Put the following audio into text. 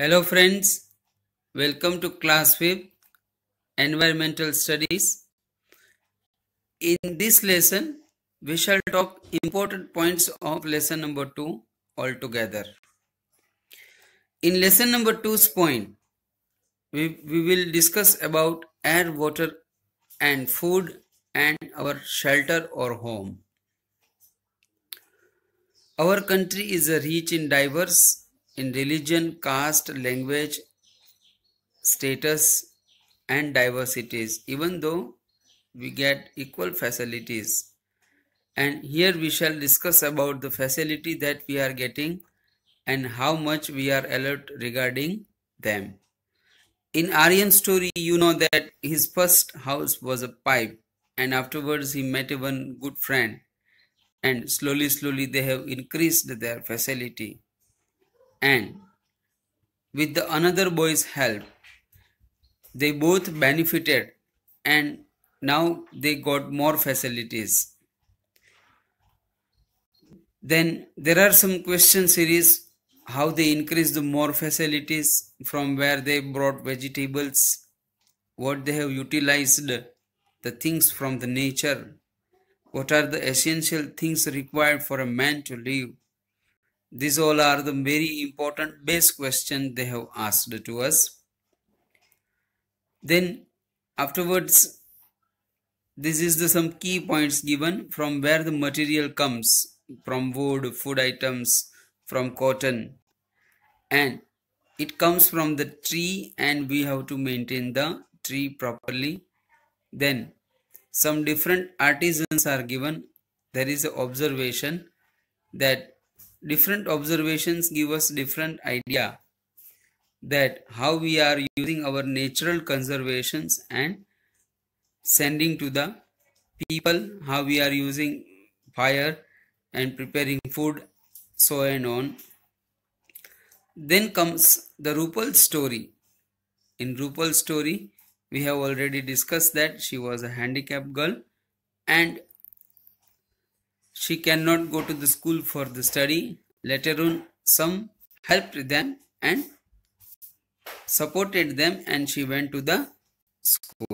Hello friends, welcome to class 5 environmental studies. In this lesson, we shall talk important points of lesson number 2 altogether. In lesson number 2's point, we, we will discuss about air, water and food and our shelter or home. Our country is rich in diverse in religion, caste, language, status, and diversities, even though we get equal facilities. And here we shall discuss about the facility that we are getting and how much we are alert regarding them. In Aryan story, you know that his first house was a pipe and afterwards he met even good friend and slowly slowly they have increased their facility and with the another boy's help they both benefited and now they got more facilities then there are some question series how they increased the more facilities from where they brought vegetables what they have utilized the things from the nature what are the essential things required for a man to live these all are the very important base question they have asked to us. Then afterwards, this is the some key points given from where the material comes from wood, food items, from cotton and it comes from the tree and we have to maintain the tree properly. Then some different artisans are given. There is an observation that different observations give us different idea that how we are using our natural conservations and sending to the people how we are using fire and preparing food so and on then comes the Rupal story. In Rupal story, we have already discussed that she was a handicapped girl and she cannot go to the school for the study. Later on, some helped them and supported them and she went to the school.